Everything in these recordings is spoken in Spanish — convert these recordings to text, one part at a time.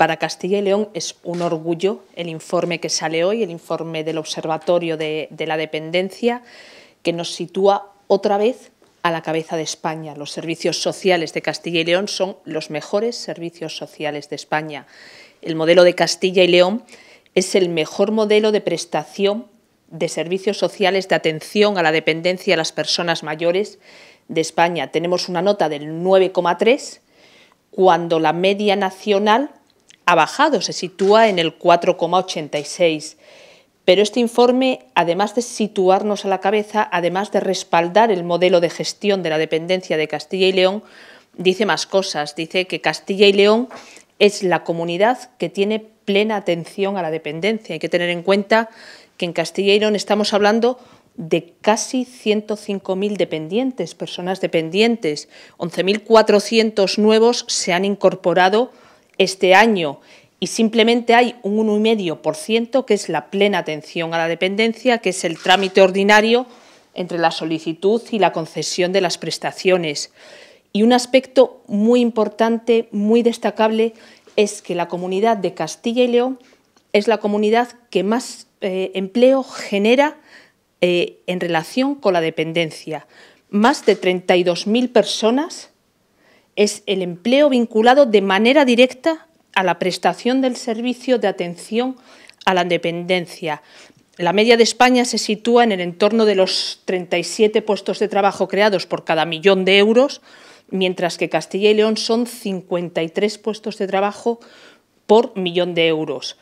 Para Castilla y León es un orgullo el informe que sale hoy, el informe del Observatorio de, la Dependencia, que nos sitúa otra vez a la cabeza de España. Los servicios sociales de Castilla y León son los mejores servicios sociales de España. El modelo de Castilla y León es el mejor modelo de prestación de servicios sociales de atención a la dependencia de las personas mayores de España. Tenemos una nota del 9,3 cuando la media nacional ha bajado, se sitúa en el 4,86. Pero este informe, además de situarnos a la cabeza, además de respaldar el modelo de gestión de la dependencia de Castilla y León, dice más cosas. Dice que Castilla y León es la comunidad que tiene plena atención a la dependencia. Hay que tener en cuenta que en Castilla y León estamos hablando de casi 105.000 dependientes, personas dependientes. 11.400 nuevos se han incorporado este año y simplemente hay un 1,5% que es la plena atención a la dependencia, que es el trámite ordinario entre la solicitud y la concesión de las prestaciones. Y un aspecto muy importante, muy destacable, es que la comunidad de Castilla y León es la comunidad que más eh, empleo genera eh, en relación con la dependencia. Más de 32.000 personas es el empleo vinculado de manera directa a la prestación del servicio de atención a la dependencia. La media de España se sitúa en el entorno de los 37 puestos de trabajo creados por cada millón de euros, mientras que Castilla y León son 53 puestos de trabajo por millón de euros.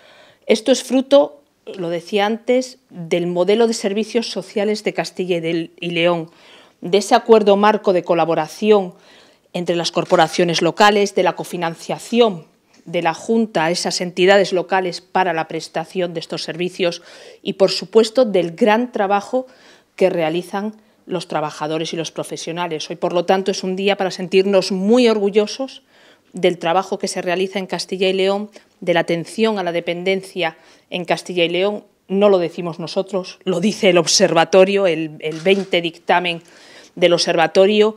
Esto es fruto, lo decía antes, del modelo de servicios sociales de Castilla y, y León, de ese acuerdo marco de colaboración entre las corporaciones locales, de la cofinanciación de la Junta a esas entidades locales para la prestación de estos servicios y, por supuesto, del gran trabajo que realizan los trabajadores y los profesionales. Hoy, por lo tanto, es un día para sentirnos muy orgullosos del trabajo que se realiza en Castilla y León, de la atención a la dependencia en Castilla y León. No lo decimos nosotros, lo dice el observatorio, el, 20 dictamen del observatorio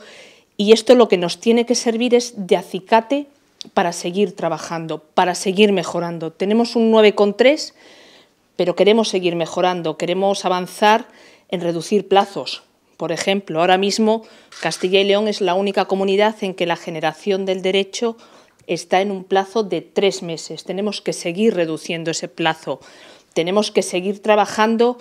y esto lo que nos tiene que servir es de acicate para seguir trabajando, para seguir mejorando. Tenemos un 9,3, pero queremos seguir mejorando, queremos avanzar en reducir plazos. Por ejemplo, ahora mismo Castilla y León es la única comunidad en que la generación del derecho está en un plazo de tres meses. Tenemos que seguir reduciendo ese plazo. Tenemos que seguir trabajando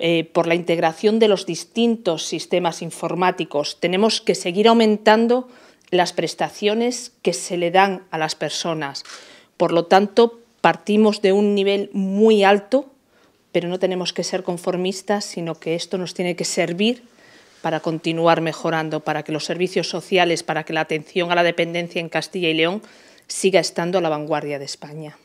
eh, por la integración de los distintos sistemas informáticos. Tenemos que seguir aumentando las prestaciones que se le dan a las personas. Por lo tanto, partimos de un nivel muy alto, pero no tenemos que ser conformistas, sino que esto nos tiene que servir para continuar mejorando, para que los servicios sociales, para que la atención a la dependencia en Castilla y León siga estando a la vanguardia de España.